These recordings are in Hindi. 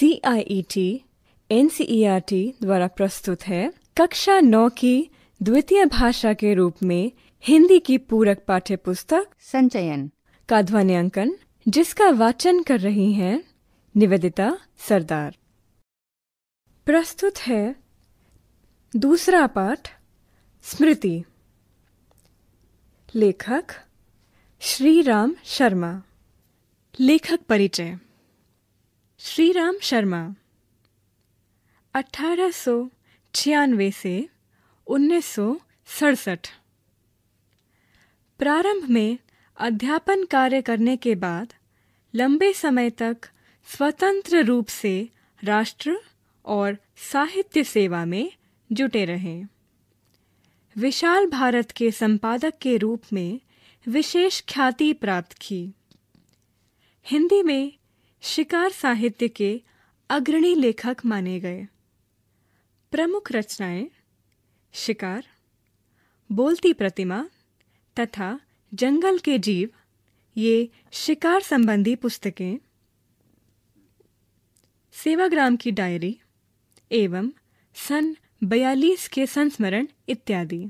C I E T N C E R T द्वारा प्रस्तुत है कक्षा नौ की द्वितीय भाषा के रूप में हिंदी की पूरक पाठ्य पुस्तक संचयन का ध्वनियांकन जिसका वाचन कर रही हैं निवेदिता सरदार प्रस्तुत है दूसरा पाठ स्मृति लेखक श्री राम शर्मा लेखक परिचय श्री राम शर्मा अठारह सौ छियानवे से उन्नीस सौ सड़सठ प्रारंभ में अध्यापन कार्य करने के बाद लंबे समय तक स्वतंत्र रूप से राष्ट्र और साहित्य सेवा में जुटे रहे विशाल भारत के संपादक के रूप में विशेष ख्याति प्राप्त की हिंदी में शिकार साहित्य के अग्रणी लेखक माने गए प्रमुख रचनाएं शिकार बोलती प्रतिमा तथा जंगल के जीव ये शिकार संबंधी पुस्तकें सेवाग्राम की डायरी एवं सन बयालीस के संस्मरण इत्यादि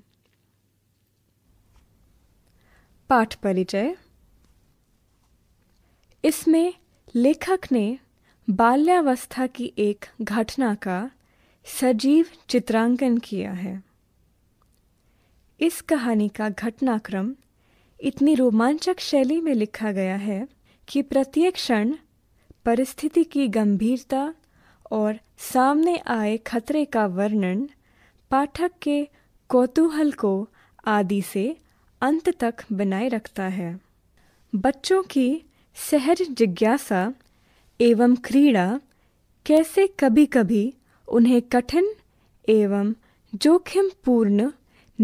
पाठ परिचय इसमें लेखक ने बाल्यावस्था की एक घटना का सजीव चित्रांकन किया है इस कहानी का घटनाक्रम इतनी रोमांचक शैली में लिखा गया है कि प्रत्येक क्षण परिस्थिति की गंभीरता और सामने आए खतरे का वर्णन पाठक के कौतूहल को आदि से अंत तक बनाए रखता है बच्चों की सहज जिज्ञासा एवं क्रीड़ा कैसे कभी कभी उन्हें कठिन एवं जोखिमपूर्ण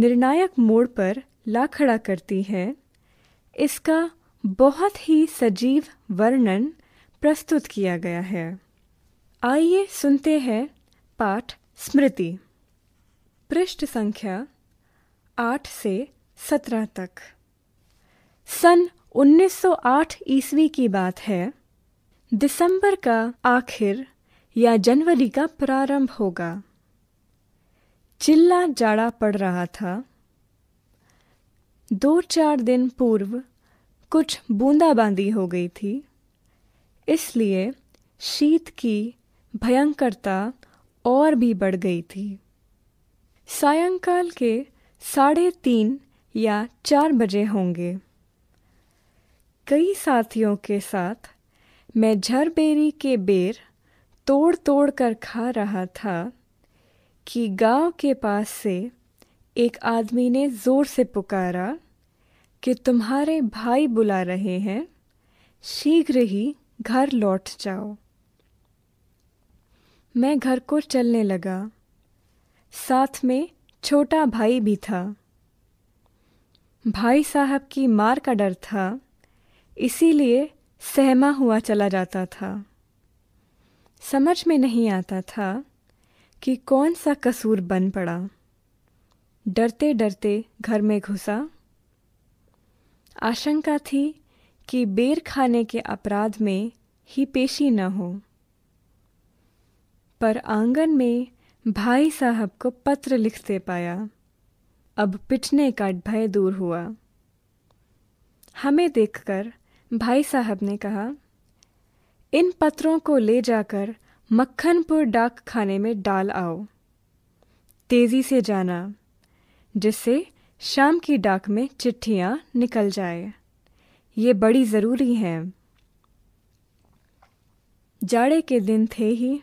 निर्णायक मोड़ पर ला खड़ा करती है इसका बहुत ही सजीव वर्णन प्रस्तुत किया गया है आइए सुनते हैं पाठ स्मृति पृष्ठ संख्या आठ से सत्रह तक सन 1908 ईस्वी की बात है दिसंबर का आखिर या जनवरी का प्रारंभ होगा चिल्ला जाड़ा पड़ रहा था दो चार दिन पूर्व कुछ बूंदाबांदी हो गई थी इसलिए शीत की भयंकरता और भी बढ़ गई थी सायंकाल के साढ़े तीन या चार बजे होंगे कई साथियों के साथ मैं झरबेरी के बेर तोड़ तोड़ कर खा रहा था कि गांव के पास से एक आदमी ने ज़ोर से पुकारा कि तुम्हारे भाई बुला रहे हैं शीघ्र ही घर लौट जाओ मैं घर को चलने लगा साथ में छोटा भाई भी था भाई साहब की मार का डर था इसीलिए सहमा हुआ चला जाता था समझ में नहीं आता था कि कौन सा कसूर बन पड़ा डरते डरते घर में घुसा आशंका थी कि बेर खाने के अपराध में ही पेशी न हो पर आंगन में भाई साहब को पत्र लिखते पाया अब पिटने का भय दूर हुआ हमें देखकर भाई साहब ने कहा इन पत्रों को ले जाकर मक्खनपुर डाक खाने में डाल आओ तेजी से जाना जिससे शाम की डाक में चिट्ठियां निकल जाए ये बड़ी ज़रूरी हैं जाड़े के दिन थे ही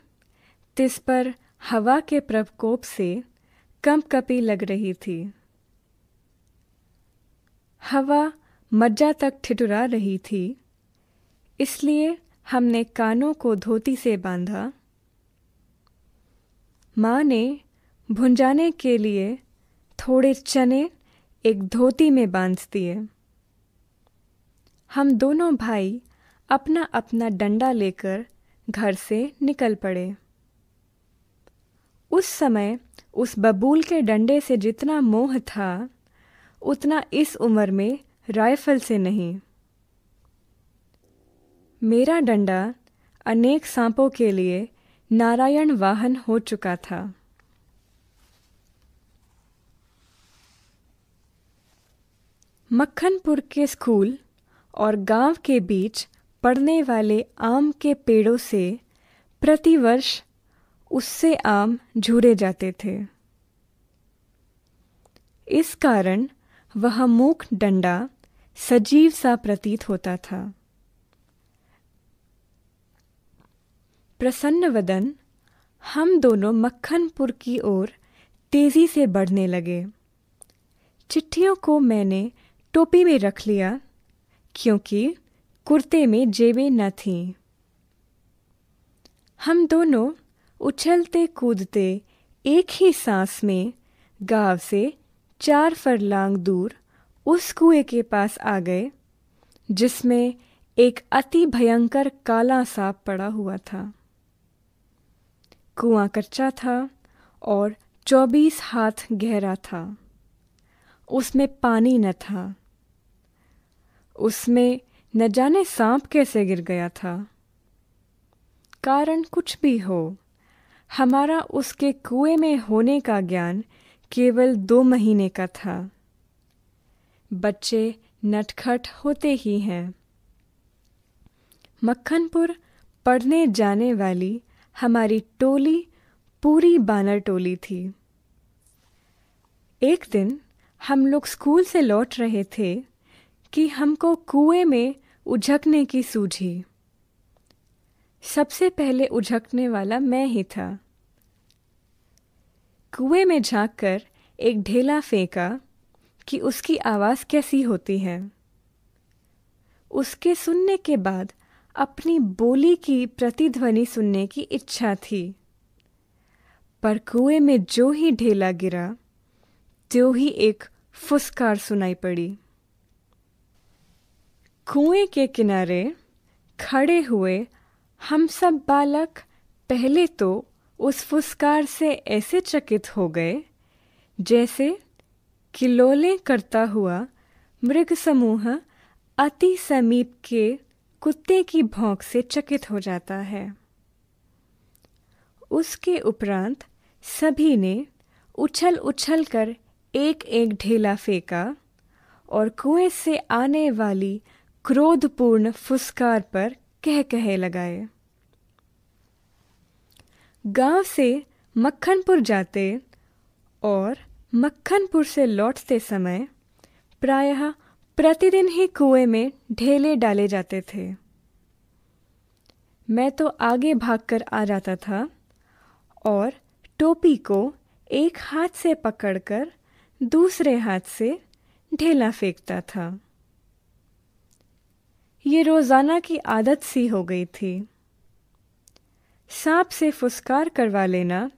तिस पर हवा के प्रकोप से कंपकपी लग रही थी हवा मज्जा तक ठिठुरा रही थी इसलिए हमने कानों को धोती से बांधा माँ ने भुंजाने के लिए थोड़े चने एक धोती में बांध दिए हम दोनों भाई अपना अपना डंडा लेकर घर से निकल पड़े उस समय उस बबूल के डंडे से जितना मोह था उतना इस उम्र में राइफल से नहीं मेरा डंडा अनेक सांपों के लिए नारायण वाहन हो चुका था मक्खनपुर के स्कूल और गांव के बीच पड़ने वाले आम के पेड़ों से प्रतिवर्ष उससे आम झूरे जाते थे इस कारण वह मूक डंडा सजीव सा प्रतीत होता था प्रसन्न वदन हम दोनों मक्खनपुर की ओर तेजी से बढ़ने लगे चिट्ठियों को मैंने टोपी में रख लिया क्योंकि कुर्ते में जेबें न थीं हम दोनों उछलते कूदते एक ही सांस में गांव से चार फरलांग दूर उस कुएं के पास आ गए जिसमें एक अति भयंकर काला सांप पड़ा हुआ था कुआं कच्चा था और चौबीस हाथ गहरा था उसमें पानी न था उसमें न जाने सांप कैसे गिर गया था कारण कुछ भी हो हमारा उसके कुएं में होने का ज्ञान केवल दो महीने का था बच्चे नटखट होते ही हैं मक्खनपुर पढ़ने जाने वाली हमारी टोली पूरी बानर टोली थी एक दिन हम लोग स्कूल से लौट रहे थे कि हमको कुएं में उझकने की सूझी सबसे पहले उझकने वाला मैं ही था कुएं में झांक कर एक ढेला फेंका कि उसकी आवाज़ कैसी होती है उसके सुनने के बाद अपनी बोली की प्रतिध्वनि सुनने की इच्छा थी पर कुएं में जो ही ढेला गिरा त्यो ही एक फुसकार सुनाई पड़ी कुएं के किनारे खड़े हुए हम सब बालक पहले तो उस फुसकार से ऐसे चकित हो गए जैसे किलोले करता हुआ मृग समूह अति समीप के कुत्ते की भौंक से चकित हो जाता है उसके उपरांत सभी ने उछल उछल कर एक एक ढेला फेंका और कुएं से आने वाली क्रोधपूर्ण फुसकार पर कह कहे लगाए गांव से मक्खनपुर जाते और मक्खनपुर से लौटते समय प्रायः प्रतिदिन ही कुएं में ढेले डाले जाते थे मैं तो आगे भागकर आ जाता था और टोपी को एक हाथ से पकड़कर दूसरे हाथ से ढेला फेंकता था ये रोज़ाना की आदत सी हो गई थी सांप से फुसकार करवा लेना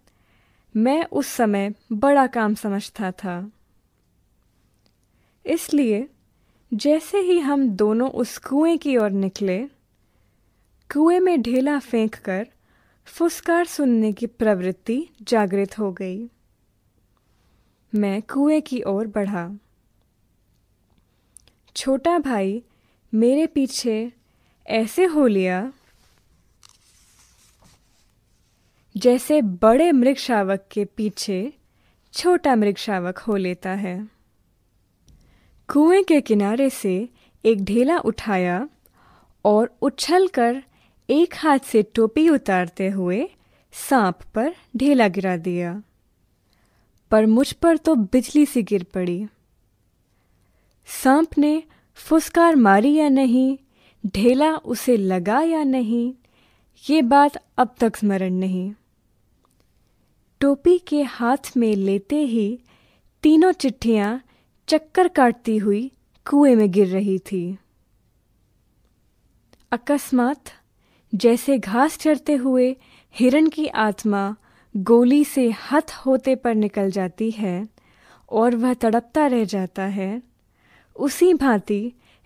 मैं उस समय बड़ा काम समझता था इसलिए जैसे ही हम दोनों उस कुएं की ओर निकले कुएं में ढेला फेंक कर फुसकार सुनने की प्रवृत्ति जागृत हो गई मैं कुएं की ओर बढ़ा छोटा भाई मेरे पीछे ऐसे हो लिया जैसे बड़े मृगशावक के पीछे छोटा मृगशावक हो लेता है कुएं के किनारे से एक ढेला उठाया और उछल कर एक हाथ से टोपी उतारते हुए सांप पर ढेला गिरा दिया पर मुझ पर तो बिजली सी गिर पड़ी सांप ने फुसकार मारी या नहीं ढेला उसे लगा या नहीं ये बात अब तक स्मरण नहीं टोपी के हाथ में लेते ही तीनों चिट्ठियां चक्कर काटती हुई कुएं में गिर रही थी अकस्मात जैसे घास चरते हुए हिरण की आत्मा गोली से हथ होते पर निकल जाती है और वह तड़पता रह जाता है उसी भांति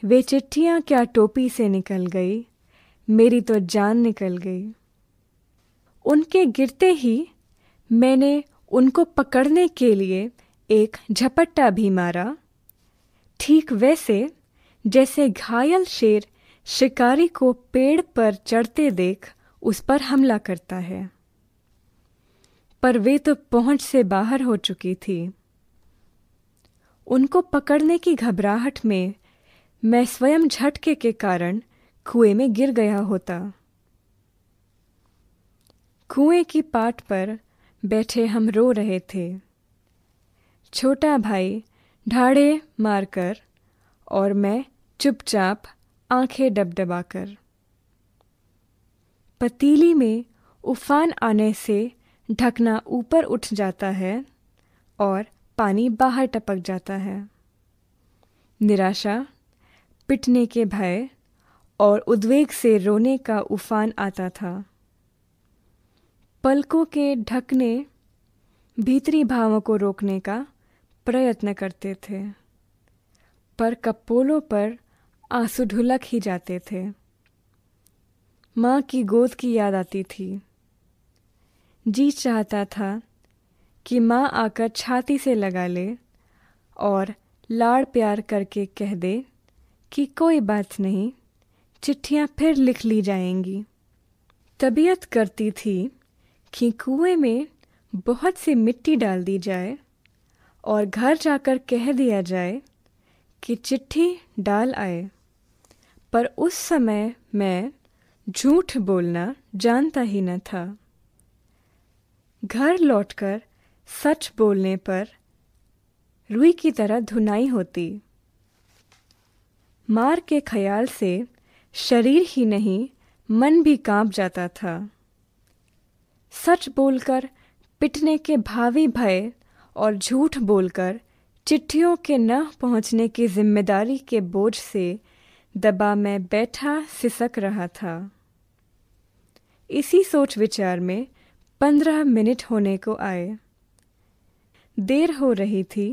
वे चिट्ठियां क्या टोपी से निकल गई मेरी तो जान निकल गई उनके गिरते ही मैंने उनको पकड़ने के लिए एक झपट्टा भी मारा ठीक वैसे जैसे घायल शेर शिकारी को पेड़ पर चढ़ते देख उस पर हमला करता है पर वे तो पहुंच से बाहर हो चुकी थी उनको पकड़ने की घबराहट में मैं स्वयं झटके के कारण कुएं में गिर गया होता कुएं की पाट पर बैठे हम रो रहे थे छोटा भाई ढाढ़े मारकर और मैं चुपचाप आंखें डबडबाकर पतीली में उफान आने से ढकना ऊपर उठ जाता है और पानी बाहर टपक जाता है निराशा पिटने के भय और उद्वेग से रोने का उफान आता था पलकों के ढकने भीतरी भावों को रोकने का प्रयत्न करते थे पर कपोलों पर आंसू ढुलक ही जाते थे माँ की गोद की याद आती थी जी चाहता था कि माँ आकर छाती से लगा ले और लाड़ प्यार करके कह दे कि कोई बात नहीं चिट्ठियाँ फिर लिख ली जाएंगी तबीयत करती थी कि कुएं में बहुत सी मिट्टी डाल दी जाए और घर जाकर कह दिया जाए कि चिट्ठी डाल आए पर उस समय मैं झूठ बोलना जानता ही न था घर लौटकर सच बोलने पर रुई की तरह धुनाई होती मार के ख्याल से शरीर ही नहीं मन भी कांप जाता था सच बोलकर पिटने के भावी भय और झूठ बोलकर चिट्ठियों के न पहुंचने की जिम्मेदारी के बोझ से दबा में बैठा सिसक रहा था इसी सोच विचार में पंद्रह मिनट होने को आए देर हो रही थी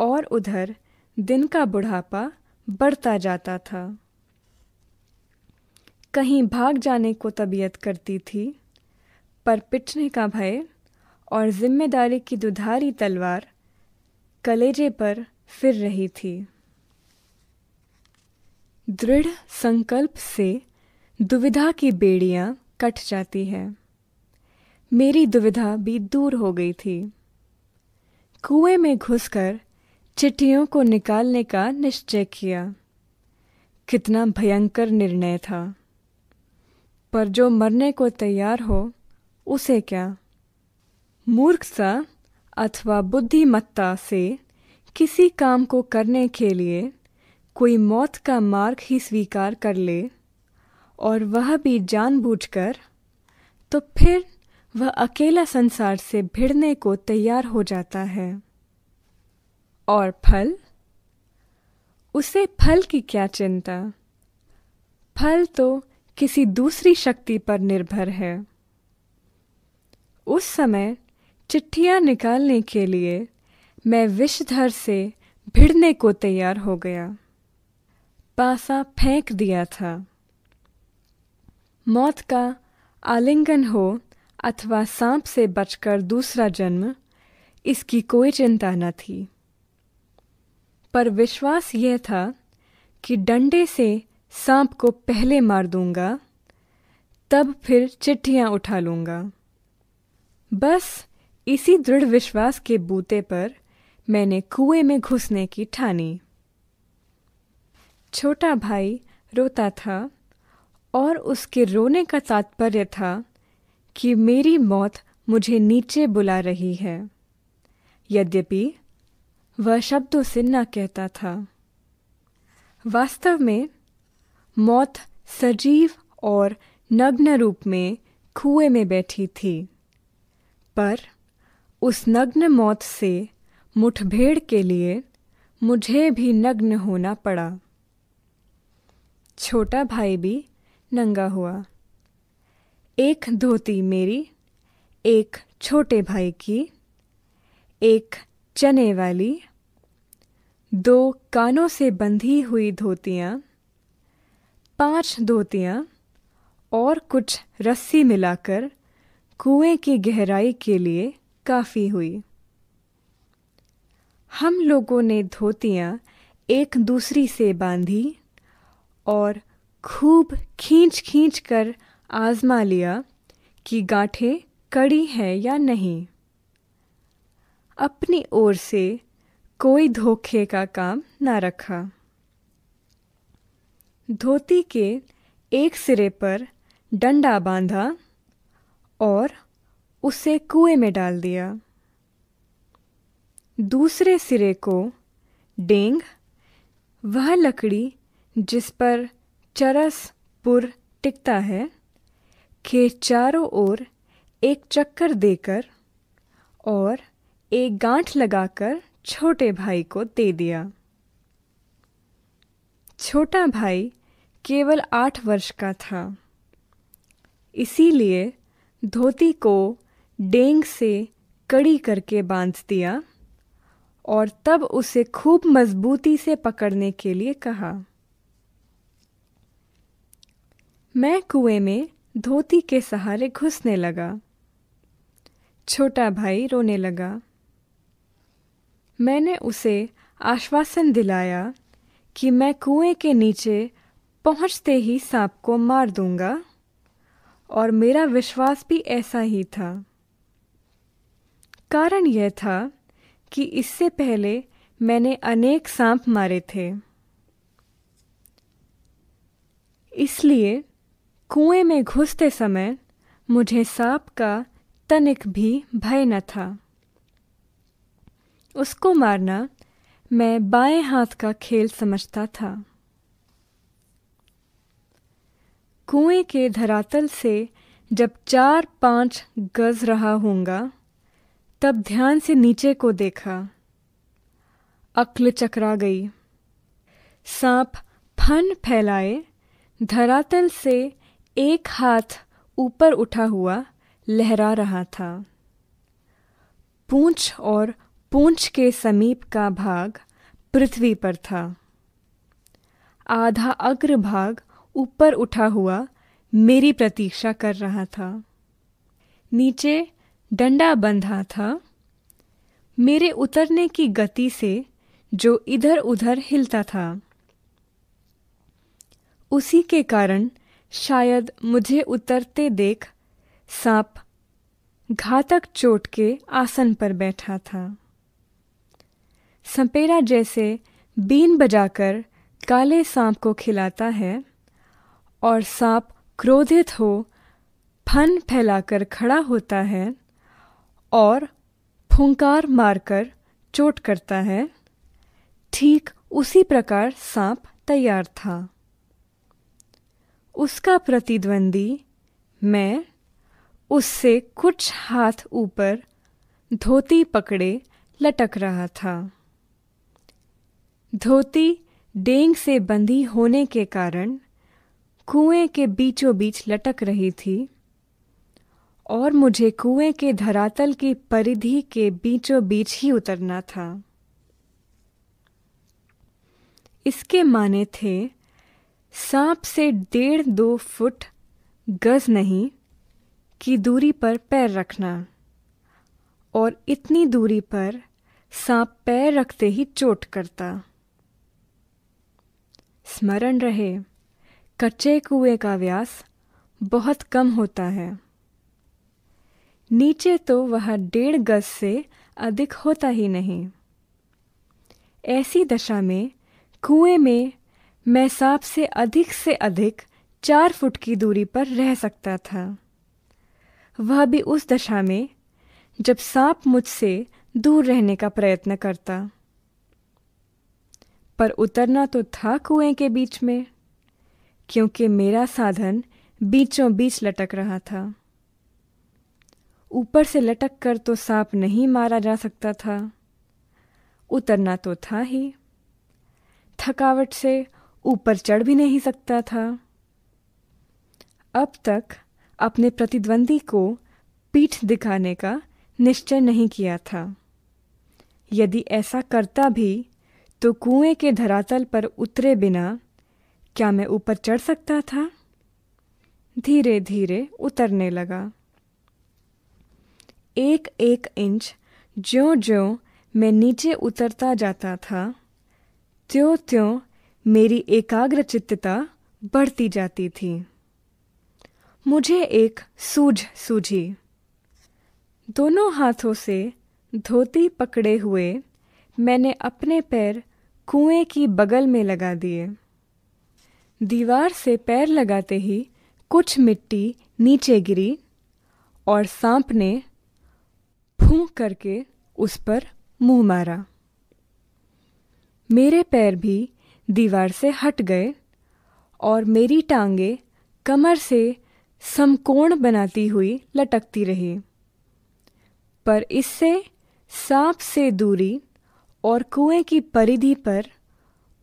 और उधर दिन का बुढ़ापा बढ़ता जाता था कहीं भाग जाने को तबीयत करती थी पर पिटने का भय और जिम्मेदारी की दुधारी तलवार कलेजे पर फिर रही थी दृढ़ संकल्प से दुविधा की बेड़ियां कट जाती है मेरी दुविधा भी दूर हो गई थी कुएं में घुसकर चिट्ठियों को निकालने का निश्चय किया कितना भयंकर निर्णय था पर जो मरने को तैयार हो उसे क्या मूर्खता अथवा बुद्धिमत्ता से किसी काम को करने के लिए कोई मौत का मार्ग ही स्वीकार कर ले और वह भी जानबूझकर तो फिर वह अकेला संसार से भिड़ने को तैयार हो जाता है और फल उसे फल की क्या चिंता फल तो किसी दूसरी शक्ति पर निर्भर है उस समय चिट्ठियां निकालने के लिए मैं विषधर से भिड़ने को तैयार हो गया पासा फेंक दिया था मौत का आलिंगन हो अथवा सांप से बचकर दूसरा जन्म इसकी कोई चिंता न थी पर विश्वास यह था कि डंडे से सांप को पहले मार दूंगा तब फिर चिट्ठियां उठा लूंगा बस इसी दृढ़ विश्वास के बूते पर मैंने कुएं में घुसने की ठानी छोटा भाई रोता था और उसके रोने का तात्पर्य था कि मेरी मौत मुझे नीचे बुला रही है यद्यपि वह शब्दों से न कहता था वास्तव में मौत सजीव और नग्न रूप में कुएं में बैठी थी पर उस नग्न मौत से मुठभेड़ के लिए मुझे भी नग्न होना पड़ा छोटा भाई भी नंगा हुआ एक धोती मेरी एक छोटे भाई की एक चने वाली दो कानों से बंधी हुई धोतियाँ पांच धोतियाँ और कुछ रस्सी मिलाकर कुएं की गहराई के लिए काफ़ी हुई हम लोगों ने धोतियां एक दूसरी से बांधी और खूब खींच खींच कर आजमा लिया कि गांठें कड़ी हैं या नहीं अपनी ओर से कोई धोखे का काम ना रखा धोती के एक सिरे पर डंडा बांधा और उसे कुएं में डाल दिया दूसरे सिरे को डेंग वह लकड़ी जिस पर चरस पुर टिकता है के चारों ओर एक चक्कर देकर और एक गांठ लगाकर छोटे भाई को दे दिया छोटा भाई केवल आठ वर्ष का था इसीलिए धोती को डेंग से कड़ी करके बांध दिया और तब उसे खूब मजबूती से पकड़ने के लिए कहा मैं कुएं में धोती के सहारे घुसने लगा छोटा भाई रोने लगा मैंने उसे आश्वासन दिलाया कि मैं कुएं के नीचे पहुंचते ही सांप को मार दूंगा और मेरा विश्वास भी ऐसा ही था कारण यह था कि इससे पहले मैंने अनेक सांप मारे थे इसलिए कुएं में घुसते समय मुझे सांप का तनिक भी भय न था उसको मारना मैं बाएं हाथ का खेल समझता था कुएं के धरातल से जब चार पांच गज रहा होऊंगा तब ध्यान से नीचे को देखा अक्ल चकरा गई सांप फन फैलाए धरातल से एक हाथ ऊपर उठा हुआ लहरा रहा था पूंछ और पूंछ के समीप का भाग पृथ्वी पर था आधा अग्र भाग ऊपर उठा हुआ मेरी प्रतीक्षा कर रहा था नीचे डंडा बंधा था मेरे उतरने की गति से जो इधर उधर हिलता था उसी के कारण शायद मुझे उतरते देख सांप घातक चोट के आसन पर बैठा था सपेरा जैसे बीन बजाकर काले सांप को खिलाता है और सांप क्रोधित हो फन फैलाकर खड़ा होता है और फुंकार मारकर चोट करता है ठीक उसी प्रकार सांप तैयार था उसका प्रतिद्वंदी मैं उससे कुछ हाथ ऊपर धोती पकड़े लटक रहा था धोती डेंग से बंधी होने के कारण कुएं के बीचों बीच लटक रही थी और मुझे कुएं के धरातल की परिधि के बीचों बीच ही उतरना था इसके माने थे सांप से डेढ़ दो फुट गज नहीं की दूरी पर पैर रखना और इतनी दूरी पर सांप पैर रखते ही चोट करता स्मरण रहे कच्चे कुएं का व्यास बहुत कम होता है नीचे तो वह डेढ़ गज से अधिक होता ही नहीं ऐसी दशा में कुएं में मैं सांप से अधिक से अधिक चार फुट की दूरी पर रह सकता था वह भी उस दशा में जब सांप मुझसे दूर रहने का प्रयत्न करता पर उतरना तो था कुएं के बीच में क्योंकि मेरा साधन बीचों बीच लटक रहा था ऊपर से लटक कर तो सांप नहीं मारा जा सकता था उतरना तो था ही थकावट से ऊपर चढ़ भी नहीं सकता था अब तक अपने प्रतिद्वंदी को पीठ दिखाने का निश्चय नहीं किया था यदि ऐसा करता भी तो कुएं के धरातल पर उतरे बिना क्या मैं ऊपर चढ़ सकता था धीरे धीरे उतरने लगा एक एक इंच ज्यो ज्यो मैं नीचे उतरता जाता था त्यों त्यों मेरी चित्तता बढ़ती जाती थी मुझे एक सूझ सूझी दोनों हाथों से धोती पकड़े हुए मैंने अपने पैर कुएं की बगल में लगा दिए दीवार से पैर लगाते ही कुछ मिट्टी नीचे गिरी और सांप ने फूक करके उस पर मुंह मारा मेरे पैर भी दीवार से हट गए और मेरी टांगे कमर से समकोण बनाती हुई लटकती रही पर इससे सांप से दूरी और कुएं की परिधि पर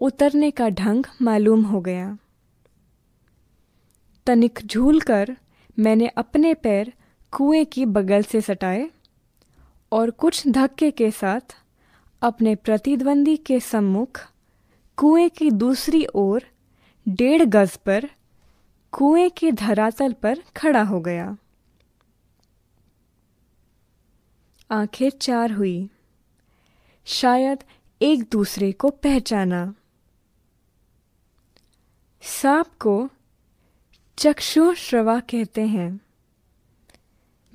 उतरने का ढंग मालूम हो गया तनिक झूल कर मैंने अपने पैर कुएं की बगल से सटाए और कुछ धक्के के साथ अपने प्रतिद्वंदी के सम्मुख कुएं की दूसरी ओर डेढ़ गज पर कुएं के धरातल पर खड़ा हो गया आंखें चार हुई शायद एक दूसरे को पहचाना सांप को चक्षुश्रवा कहते हैं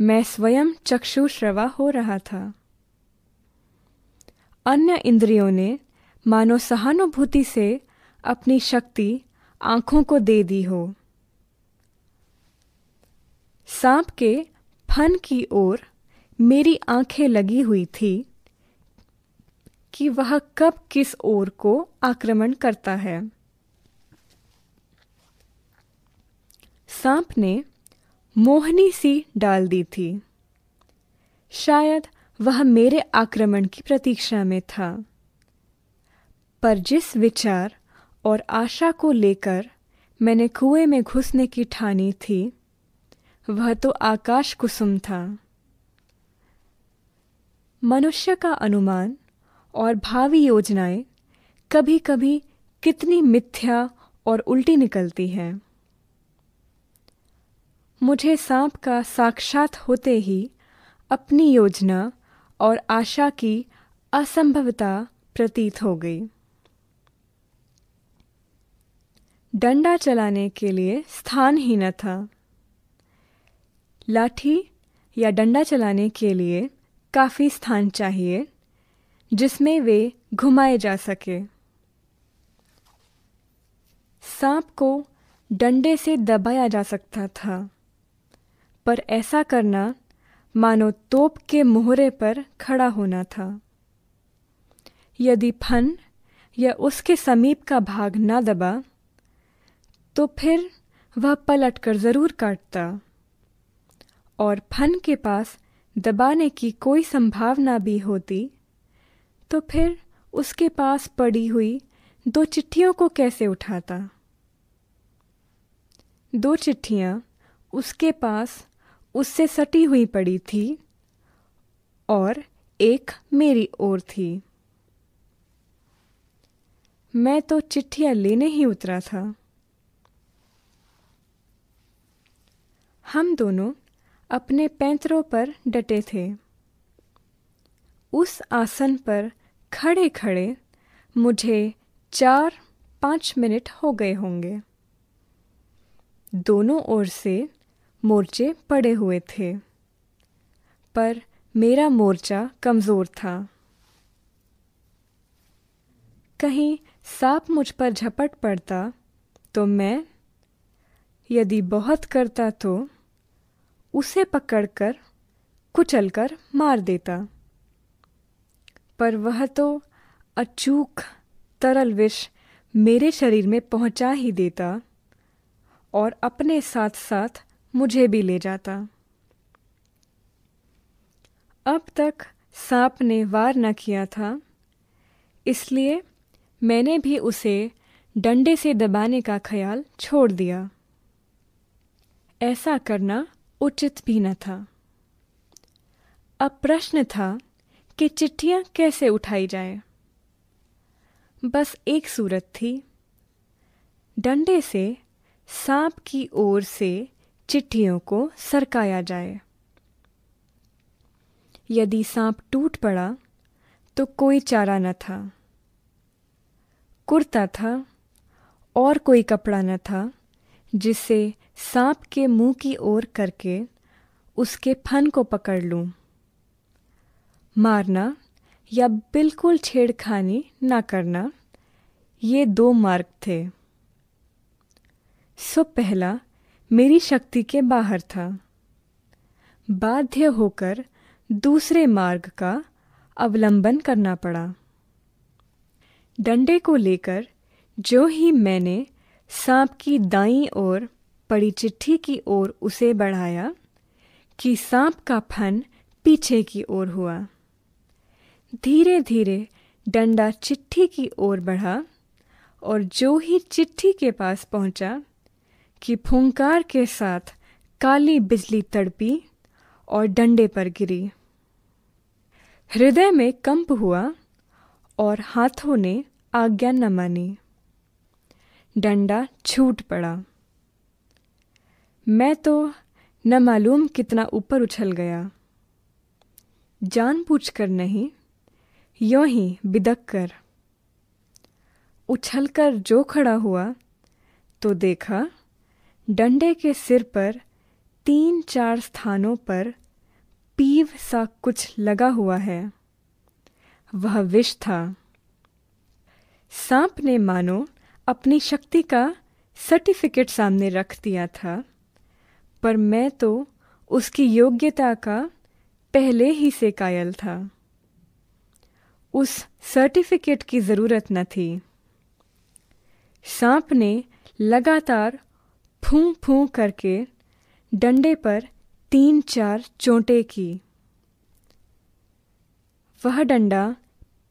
मैं स्वयं चक्षुश्रवा हो रहा था अन्य इंद्रियों ने मानो सहानुभूति से अपनी शक्ति आंखों को दे दी हो सांप के फन की ओर मेरी आंखें लगी हुई थी कि वह कब किस ओर को आक्रमण करता है सांप ने मोहनी सी डाल दी थी शायद वह मेरे आक्रमण की प्रतीक्षा में था पर जिस विचार और आशा को लेकर मैंने कुएं में घुसने की ठानी थी वह तो आकाश कुसुम था मनुष्य का अनुमान और भावी योजनाएं कभी कभी कितनी मिथ्या और उल्टी निकलती हैं मुझे सांप का साक्षात होते ही अपनी योजना और आशा की असंभवता प्रतीत हो गई डंडा चलाने के लिए स्थान ही न था लाठी या डंडा चलाने के लिए काफ़ी स्थान चाहिए जिसमें वे घुमाए जा सके सांप को डंडे से दबाया जा सकता था पर ऐसा करना मानो तोप के मोहरे पर खड़ा होना था यदि फन या उसके समीप का भाग न दबा तो फिर वह पलट कर ज़रूर काटता और फन के पास दबाने की कोई संभावना भी होती तो फिर उसके पास पड़ी हुई दो चिट्ठियों को कैसे उठाता दो चिट्ठियां उसके पास उससे सटी हुई पड़ी थी और एक मेरी ओर थी मैं तो चिट्ठियां लेने ही उतरा था हम दोनों अपने पैंतरों पर डटे थे उस आसन पर खड़े खड़े मुझे चार पांच मिनट हो गए होंगे दोनों ओर से मोर्चे पड़े हुए थे पर मेरा मोर्चा कमज़ोर था कहीं सांप मुझ पर झपट पड़ता तो मैं यदि बहुत करता तो उसे पकड़कर कुचलकर मार देता पर वह तो अचूक तरल विष मेरे शरीर में पहुंचा ही देता और अपने साथ साथ मुझे भी ले जाता अब तक सांप ने वार न किया था इसलिए मैंने भी उसे डंडे से दबाने का ख्याल छोड़ दिया ऐसा करना उचित भी न था अब प्रश्न था कि चिट्ठियां कैसे उठाई जाए बस एक सूरत थी डंडे से सांप की ओर से चिट्ठियों को सरकाया जाए यदि सांप टूट पड़ा तो कोई चारा न था कुर्ता था और कोई कपड़ा न था जिससे सांप के मुंह की ओर करके उसके फन को पकड़ लूं मारना या बिल्कुल छेड़खानी ना करना ये दो मार्ग थे सो पहला मेरी शक्ति के बाहर था बाध्य होकर दूसरे मार्ग का अवलंबन करना पड़ा डंडे को लेकर जो ही मैंने सांप की दाई ओर पड़ी चिट्ठी की ओर उसे बढ़ाया कि सांप का फन पीछे की ओर हुआ धीरे धीरे डंडा चिट्ठी की ओर बढ़ा और जो ही चिट्ठी के पास पहुंचा कि फुंकार के साथ काली बिजली तड़पी और डंडे पर गिरी हृदय में कंप हुआ और हाथों ने आज्ञा न मानी डंडा छूट पड़ा मैं तो न मालूम कितना ऊपर उछल गया जान पूछ कर नहीं यो ही बिदक कर उछल कर जो खड़ा हुआ तो देखा डंडे के सिर पर तीन चार स्थानों पर पीव सा कुछ लगा हुआ है वह विष था सांप ने मानो अपनी शक्ति का सर्टिफिकेट सामने रख दिया था पर मैं तो उसकी योग्यता का पहले ही से कायल था उस सर्टिफिकेट की ज़रूरत न थी सांप ने लगातार फूं फूं करके डंडे पर तीन चार चोटें की वह डंडा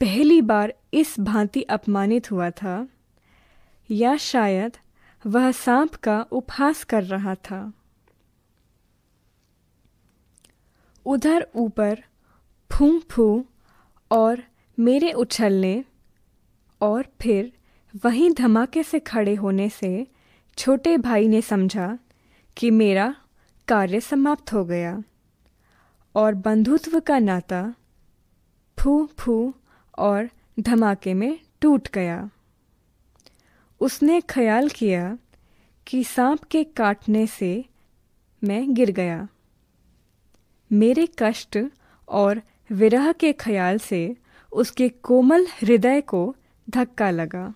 पहली बार इस भांति अपमानित हुआ था या शायद वह सांप का उपहास कर रहा था उधर ऊपर फूं फू और मेरे उछलने और फिर वहीं धमाके से खड़े होने से छोटे भाई ने समझा कि मेरा कार्य समाप्त हो गया और बंधुत्व का नाता फू फू और धमाके में टूट गया उसने ख्याल किया कि सांप के काटने से मैं गिर गया मेरे कष्ट और विरह के ख्याल से उसके कोमल हृदय को धक्का लगा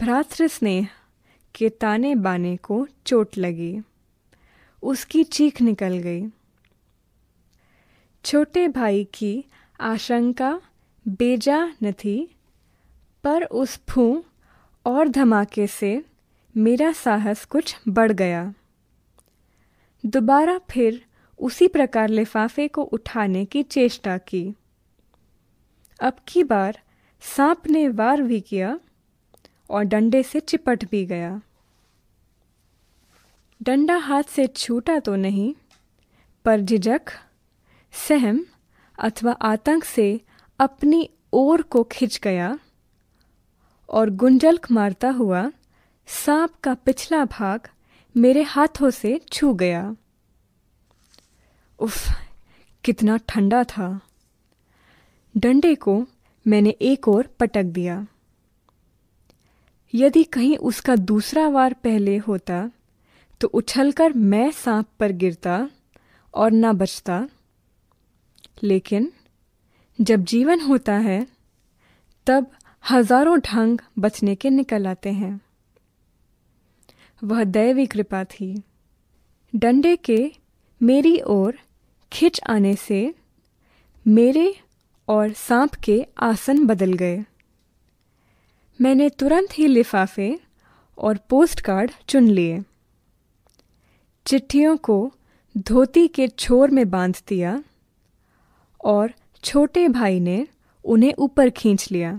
भ्रातृ स्नेह के ताने बाने को चोट लगी उसकी चीख निकल गई छोटे भाई की आशंका बेजा न थी पर उस फू और धमाके से मेरा साहस कुछ बढ़ गया दोबारा फिर उसी प्रकार लिफाफे को उठाने की चेष्टा की अब की बार सांप ने वार भी किया और डंडे से चिपट भी गया डंडा हाथ से छूटा तो नहीं पर झिझक सहम अथवा आतंक से अपनी ओर को खिंच गया और गुंजलक मारता हुआ सांप का पिछला भाग मेरे हाथों से छू गया उफ कितना ठंडा था डंडे को मैंने एक और पटक दिया यदि कहीं उसका दूसरा वार पहले होता तो उछलकर मैं सांप पर गिरता और ना बचता लेकिन जब जीवन होता है तब हजारों ढंग बचने के निकल आते हैं वह दैवी कृपा थी डंडे के मेरी ओर खिंच आने से मेरे और सांप के आसन बदल गए मैंने तुरंत ही लिफाफे और पोस्ट कार्ड चुन लिए चिट्ठियों को धोती के छोर में बांध दिया और छोटे भाई ने उन्हें ऊपर खींच लिया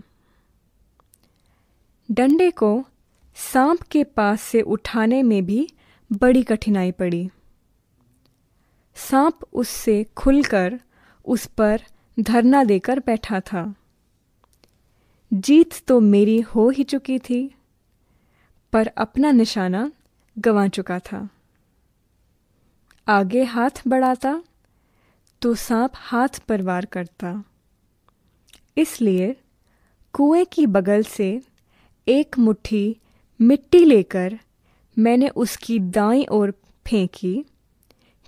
डंडे को सांप के पास से उठाने में भी बड़ी कठिनाई पड़ी सांप उससे खुलकर उस पर धरना देकर बैठा था जीत तो मेरी हो ही चुकी थी पर अपना निशाना गंवा चुका था आगे हाथ बढ़ाता तो सांप हाथ पर वार करता इसलिए कुएं की बगल से एक मुट्ठी मिट्टी लेकर मैंने उसकी दाई ओर फेंकी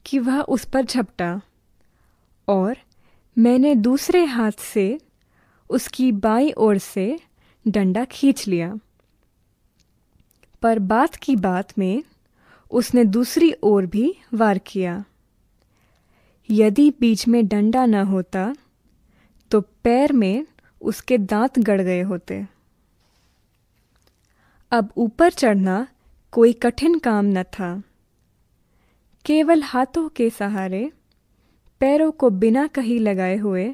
कि वह उस पर झपटा और मैंने दूसरे हाथ से उसकी बाई ओर से डंडा खींच लिया पर बात की बात में उसने दूसरी ओर भी वार किया यदि बीच में डंडा न होता तो पैर में उसके दांत गड़ गए होते अब ऊपर चढ़ना कोई कठिन काम न था केवल हाथों के सहारे पैरों को बिना कहीं लगाए हुए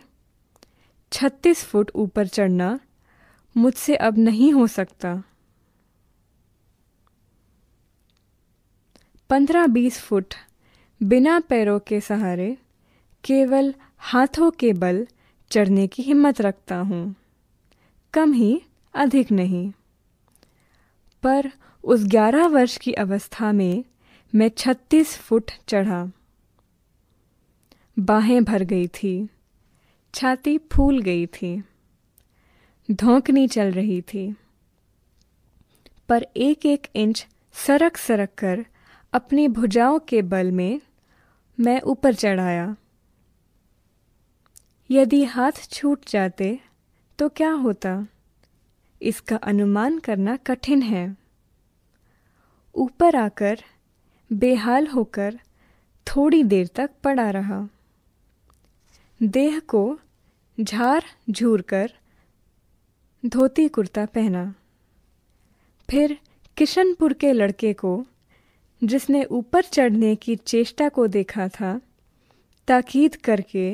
छत्तीस फुट ऊपर चढ़ना मुझसे अब नहीं हो सकता पंद्रह बीस फुट बिना पैरों के सहारे केवल हाथों के बल चढ़ने की हिम्मत रखता हूँ कम ही अधिक नहीं पर उस ग्यारह वर्ष की अवस्था में मैं छत्तीस फुट चढ़ा बाहें भर गई थी छाती फूल गई थी धोंकनी चल रही थी पर एक एक इंच सरक सरक कर अपनी भुजाओं के बल में मैं ऊपर चढ़ाया यदि हाथ छूट जाते तो क्या होता इसका अनुमान करना कठिन है ऊपर आकर बेहाल होकर थोड़ी देर तक पड़ा रहा देह को झार झूर कर धोती कुर्ता पहना फिर किशनपुर के लड़के को जिसने ऊपर चढ़ने की चेष्टा को देखा था ताकीद करके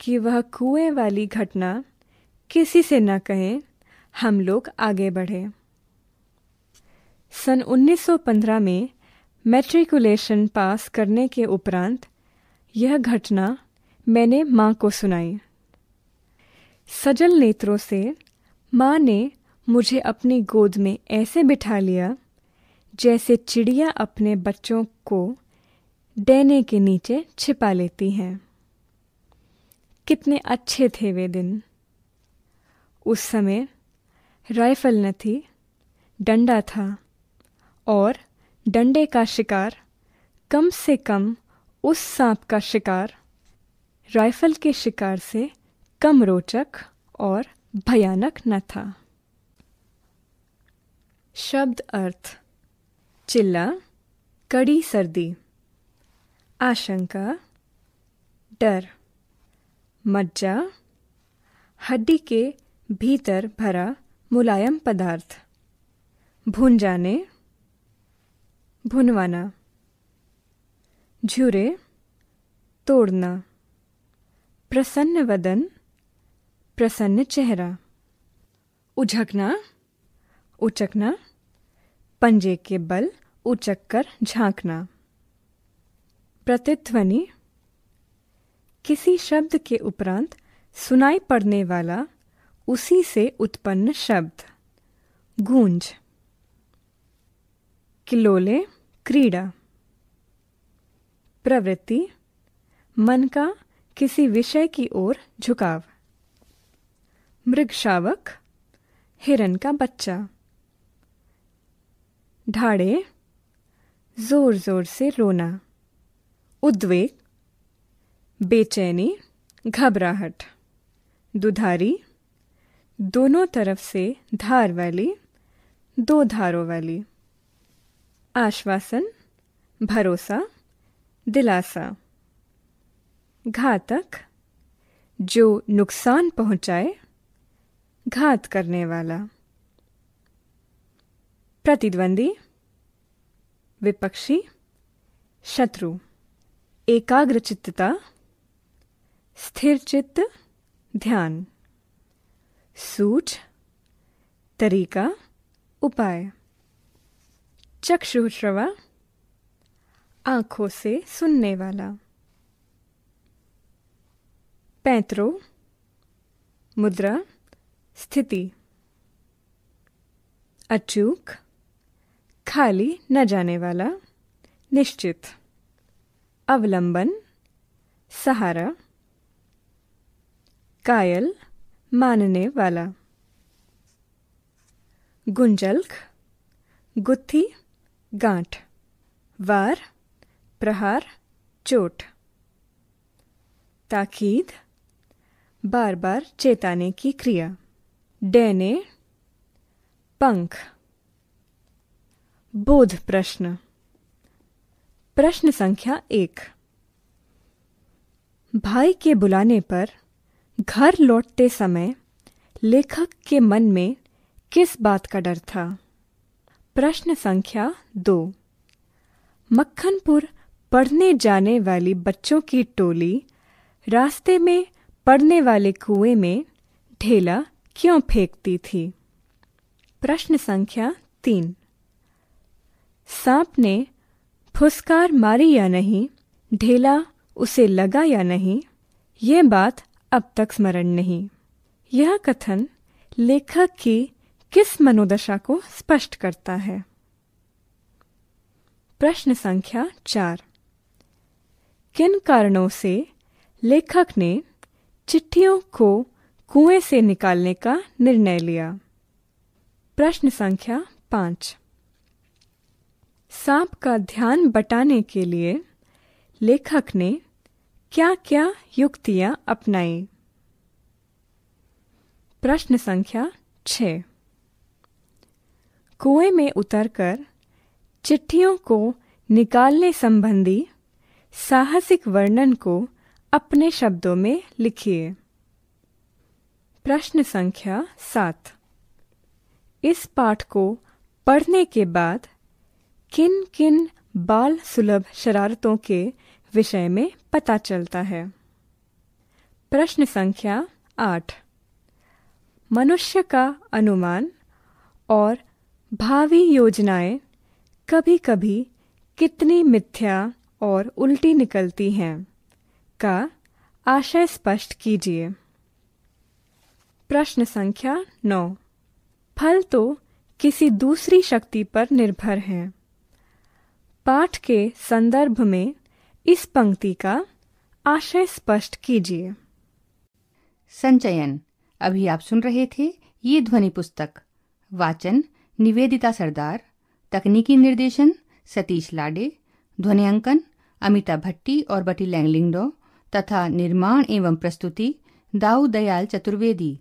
कि वह कुएं वाली घटना किसी से न कहें हम लोग आगे बढ़े सन 1915 में मैट्रिकुलेशन पास करने के उपरांत यह घटना मैंने माँ को सुनाई सजल नेत्रों से माँ ने मुझे अपनी गोद में ऐसे बिठा लिया जैसे चिड़िया अपने बच्चों को डैने के नीचे छिपा लेती हैं कितने अच्छे थे वे दिन उस समय राइफल न थी डंडा था और डंडे का शिकार कम से कम उस सांप का शिकार राइफल के शिकार से कम रोचक और भयानक न था शब्द अर्थ चिल्ला कड़ी सर्दी आशंका डर मज्जा हड्डी के भीतर भरा मुलायम पदार्थ भुन जाने भुनवाना झूरे तोड़ना प्रसन्न वदन प्रसन्न चेहरा उझकना उचकना पंजे के बल उचक कर झांकना प्रतिध्वनि किसी शब्द के उपरांत सुनाई पड़ने वाला उसी से उत्पन्न शब्द गूंज किलोले क्रीड़ा प्रवृत्ति मन का किसी विषय की ओर झुकाव मृगशावक हिरण का बच्चा ढाड़े जोर जोर से रोना उद्वेग बेचैनी घबराहट दुधारी दोनों तरफ से धार वाली दो धारों वाली आश्वासन भरोसा दिलासा घातक जो नुकसान पहुंचाए घात करने वाला प्रतिद्वंदी विपक्षी शत्रु एकाग्रचित्तता स्थिरचित्त ध्यान सूच तरीका उपाय चक्षुश्रवा आंखों से सुनने वाला पैतरो मुद्रा स्थिति अचूक खाली न जाने वाला निश्चित अवलंबन सहारा कायल मानने वाला गुंजल्क गुत्थी गांठ वार प्रहार चोट ताकीद बार बार चेताने की क्रिया डेने पंख बोध प्रश्न प्रश्न संख्या एक भाई के बुलाने पर घर लौटते समय लेखक के मन में किस बात का डर था प्रश्न संख्या दो मक्खनपुर पढ़ने जाने वाली बच्चों की टोली रास्ते में पढ़ने वाले कुएं में ढेला क्यों फेंकती थी प्रश्न संख्या तीन सांप ने फुसकार मारी या नहीं ढेला उसे लगा या नहीं यह बात अब तक स्मरण नहीं यह कथन लेखक की किस मनोदशा को स्पष्ट करता है प्रश्न संख्या चार किन कारणों से लेखक ने चिट्ठियों को कुएं से निकालने का निर्णय लिया प्रश्न संख्या पांच सांप का ध्यान बटाने के लिए लेखक ने क्या क्या युक्तियां अपनाई प्रश्न संख्या छ कुएं में उतरकर चिट्ठियों को निकालने संबंधी साहसिक वर्णन को अपने शब्दों में लिखिए प्रश्न संख्या सात इस पाठ को पढ़ने के बाद किन किन बाल सुलभ शरारतों के विषय में पता चलता है प्रश्न संख्या आठ मनुष्य का अनुमान और भावी योजनाएं कभी कभी कितनी मिथ्या और उल्टी निकलती हैं का आशय स्पष्ट कीजिए प्रश्न संख्या नौ फल तो किसी दूसरी शक्ति पर निर्भर हैं पाठ के संदर्भ में इस पंक्ति का आशय स्पष्ट कीजिए संचयन अभी आप सुन रहे थे ये ध्वनि पुस्तक वाचन निवेदिता सरदार तकनीकी निर्देशन सतीश लाडे ध्वनियांकन अमिता भट्टी और बटी लैंगलिंगडो तथा निर्माण एवं प्रस्तुति दाऊ दयाल चतुर्वेदी